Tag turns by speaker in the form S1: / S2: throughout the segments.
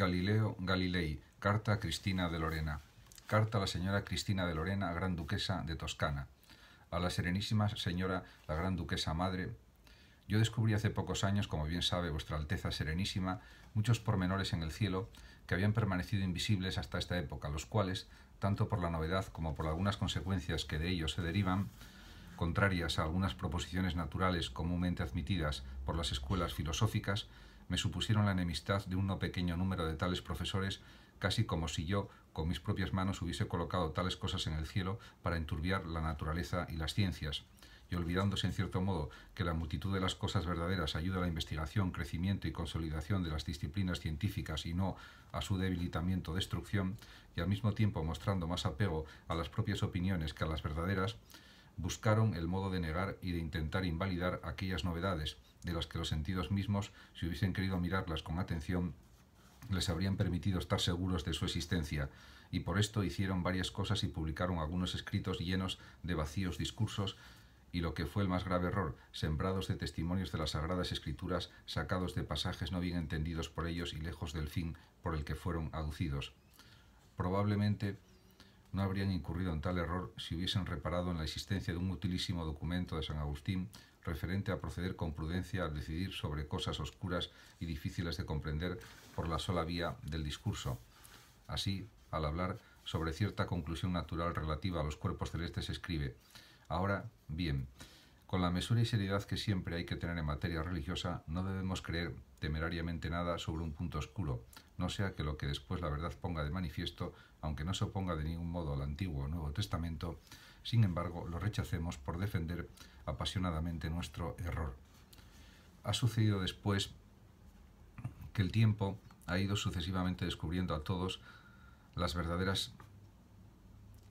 S1: Galileo Galilei, carta a Cristina de Lorena, carta a la señora Cristina de Lorena, gran duquesa de Toscana, a la serenísima señora, la gran duquesa madre. Yo descubrí hace pocos años, como bien sabe vuestra Alteza Serenísima, muchos pormenores en el cielo que habían permanecido invisibles hasta esta época, los cuales, tanto por la novedad como por algunas consecuencias que de ellos se derivan, contrarias a algunas proposiciones naturales comúnmente admitidas por las escuelas filosóficas, me supusieron la enemistad de un no pequeño número de tales profesores, casi como si yo, con mis propias manos, hubiese colocado tales cosas en el cielo para enturbiar la naturaleza y las ciencias y olvidándose en cierto modo que la multitud de las cosas verdaderas ayuda a la investigación, crecimiento y consolidación de las disciplinas científicas y no a su debilitamiento o destrucción, y al mismo tiempo mostrando más apego a las propias opiniones que a las verdaderas, buscaron el modo de negar y de intentar invalidar aquellas novedades de las que los sentidos mismos, si hubiesen querido mirarlas con atención, les habrían permitido estar seguros de su existencia, y por esto hicieron varias cosas y publicaron algunos escritos llenos de vacíos discursos y lo que fue el más grave error, sembrados de testimonios de las sagradas escrituras, sacados de pasajes no bien entendidos por ellos y lejos del fin por el que fueron aducidos. Probablemente no habrían incurrido en tal error si hubiesen reparado en la existencia de un utilísimo documento de San Agustín referente a proceder con prudencia al decidir sobre cosas oscuras y difíciles de comprender por la sola vía del discurso. Así, al hablar sobre cierta conclusión natural relativa a los cuerpos celestes, escribe, ahora bien, con la mesura y seriedad que siempre hay que tener en materia religiosa, no debemos creer temerariamente nada sobre un punto oscuro, no sea que lo que después la verdad ponga de manifiesto, aunque no se oponga de ningún modo al Antiguo o Nuevo Testamento, sin embargo lo rechacemos por defender apasionadamente nuestro error. Ha sucedido después que el tiempo ha ido sucesivamente descubriendo a todos las verdaderas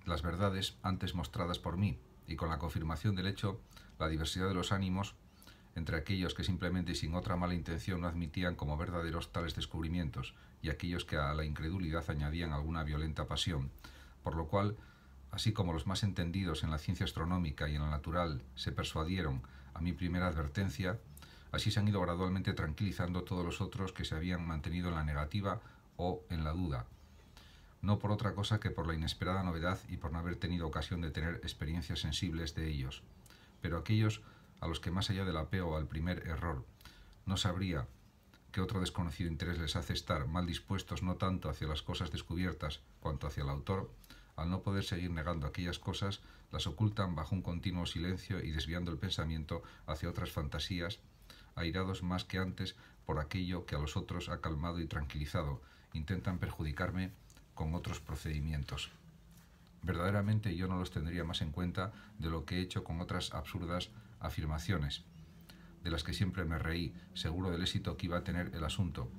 S1: las verdades antes mostradas por mí, y con la confirmación del hecho la diversidad de los ánimos entre aquellos que simplemente y sin otra mala intención no admitían como verdaderos tales descubrimientos y aquellos que a la incredulidad añadían alguna violenta pasión, por lo cual, así como los más entendidos en la ciencia astronómica y en la natural se persuadieron a mi primera advertencia, así se han ido gradualmente tranquilizando todos los otros que se habían mantenido en la negativa o en la duda, no por otra cosa que por la inesperada novedad y por no haber tenido ocasión de tener experiencias sensibles de ellos, pero aquellos a los que más allá del apeo al primer error no sabría que otro desconocido interés les hace estar mal dispuestos no tanto hacia las cosas descubiertas cuanto hacia el autor, al no poder seguir negando aquellas cosas, las ocultan bajo un continuo silencio y desviando el pensamiento hacia otras fantasías, airados más que antes por aquello que a los otros ha calmado y tranquilizado, intentan perjudicarme con otros procedimientos. Verdaderamente yo no los tendría más en cuenta de lo que he hecho con otras absurdas afirmaciones, de las que siempre me reí, seguro del éxito que iba a tener el asunto,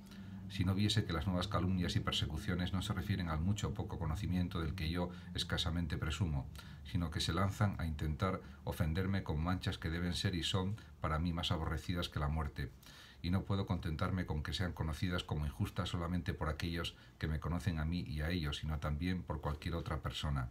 S1: si no viese que las nuevas calumnias y persecuciones no se refieren al mucho o poco conocimiento del que yo escasamente presumo, sino que se lanzan a intentar ofenderme con manchas que deben ser y son para mí más aborrecidas que la muerte, y no puedo contentarme con que sean conocidas como injustas solamente por aquellos que me conocen a mí y a ellos, sino también por cualquier otra persona.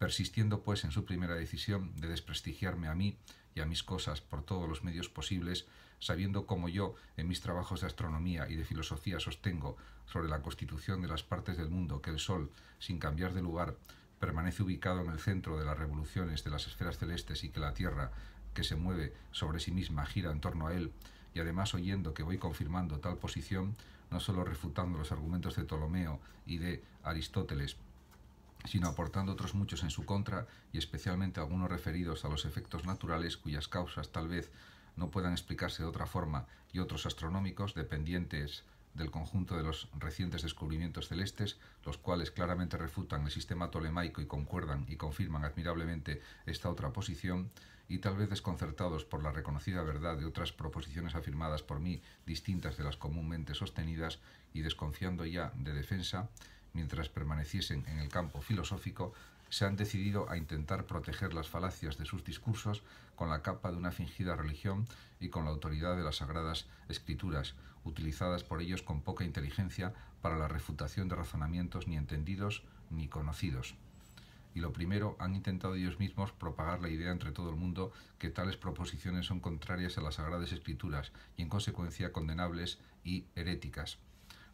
S1: Persistiendo pues en su primera decisión de desprestigiarme a mí y a mis cosas por todos los medios posibles, sabiendo como yo en mis trabajos de astronomía y de filosofía sostengo sobre la constitución de las partes del mundo que el Sol, sin cambiar de lugar, permanece ubicado en el centro de las revoluciones de las esferas celestes y que la Tierra, que se mueve sobre sí misma, gira en torno a él, y además oyendo que voy confirmando tal posición, no solo refutando los argumentos de Ptolomeo y de Aristóteles, sino aportando otros muchos en su contra y especialmente algunos referidos a los efectos naturales cuyas causas tal vez no puedan explicarse de otra forma y otros astronómicos dependientes del conjunto de los recientes descubrimientos celestes, los cuales claramente refutan el sistema tolemaico y concuerdan y confirman admirablemente esta otra posición, y tal vez desconcertados por la reconocida verdad de otras proposiciones afirmadas por mí distintas de las comúnmente sostenidas, y desconfiando ya de defensa, mientras permaneciesen en el campo filosófico, se han decidido a intentar proteger las falacias de sus discursos con la capa de una fingida religión y con la autoridad de las sagradas escrituras, utilizadas por ellos con poca inteligencia para la refutación de razonamientos ni entendidos ni conocidos y lo primero, han intentado ellos mismos propagar la idea entre todo el mundo que tales proposiciones son contrarias a las sagradas escrituras y en consecuencia condenables y heréticas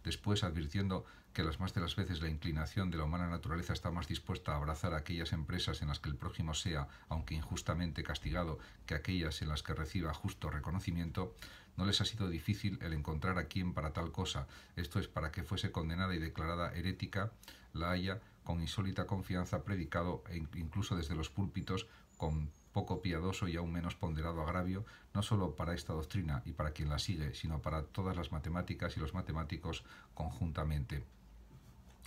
S1: después advirtiendo que las más de las veces la inclinación de la humana naturaleza está más dispuesta a abrazar aquellas empresas en las que el prójimo sea, aunque injustamente castigado, que aquellas en las que reciba justo reconocimiento, no les ha sido difícil el encontrar a quien para tal cosa, esto es, para que fuese condenada y declarada herética, la haya con insólita confianza predicado e incluso desde los púlpitos con poco piadoso y aún menos ponderado agravio, no sólo para esta doctrina y para quien la sigue, sino para todas las matemáticas y los matemáticos conjuntamente.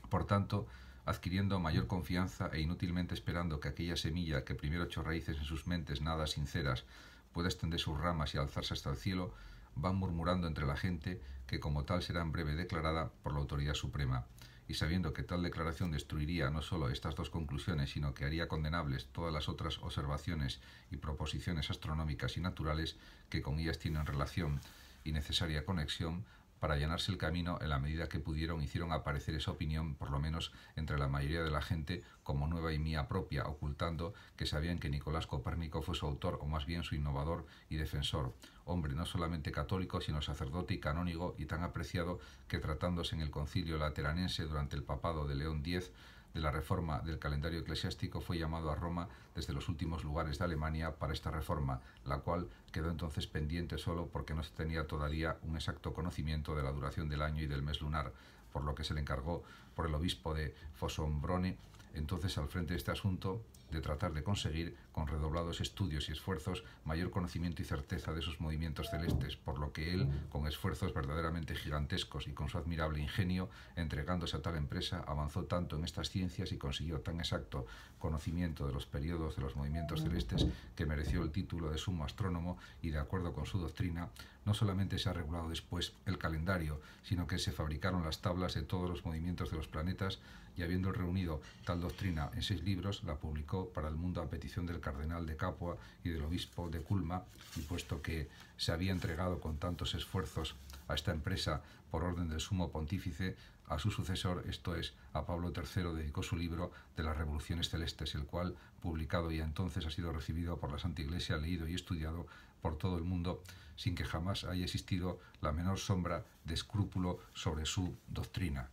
S1: Por tanto, adquiriendo mayor confianza e inútilmente esperando que aquella semilla que primero echó raíces en sus mentes nada sinceras pueda extender sus ramas y alzarse hasta el cielo, van murmurando entre la gente que como tal será en breve declarada por la autoridad suprema y sabiendo que tal declaración destruiría no solo estas dos conclusiones, sino que haría condenables todas las otras observaciones y proposiciones astronómicas y naturales que con ellas tienen relación y necesaria conexión, para llenarse el camino en la medida que pudieron hicieron aparecer esa opinión, por lo menos entre la mayoría de la gente, como nueva y mía propia, ocultando que sabían que Nicolás Copérnico fue su autor o más bien su innovador y defensor, hombre no solamente católico, sino sacerdote y canónigo y tan apreciado que tratándose en el concilio lateranense durante el papado de León X, de la reforma del calendario eclesiástico fue llamado a Roma desde los últimos lugares de Alemania para esta reforma, la cual quedó entonces pendiente solo porque no se tenía todavía un exacto conocimiento de la duración del año y del mes lunar, por lo que se le encargó por el obispo de Fossombrone entonces al frente de este asunto de tratar de conseguir, con redoblados estudios y esfuerzos, mayor conocimiento y certeza de sus movimientos celestes, por lo que él, con esfuerzos verdaderamente gigantescos y con su admirable ingenio, entregándose a tal empresa, avanzó tanto en estas ciencias y consiguió tan exacto conocimiento de los periodos de los movimientos celestes que mereció el título de sumo astrónomo y, de acuerdo con su doctrina, no solamente se ha regulado después el calendario, sino que se fabricaron las tablas de todos los movimientos de los planetas y habiendo reunido tal doctrina en seis libros, la publicó para el mundo a petición del cardenal de Capua y del obispo de Culma, y puesto que se había entregado con tantos esfuerzos a esta empresa por orden del sumo pontífice, a su sucesor, esto es, a Pablo III, dedicó su libro de las revoluciones celestes, el cual, publicado ya entonces, ha sido recibido por la Santa Iglesia, leído y estudiado por todo el mundo, sin que jamás haya existido la menor sombra de escrúpulo sobre su doctrina.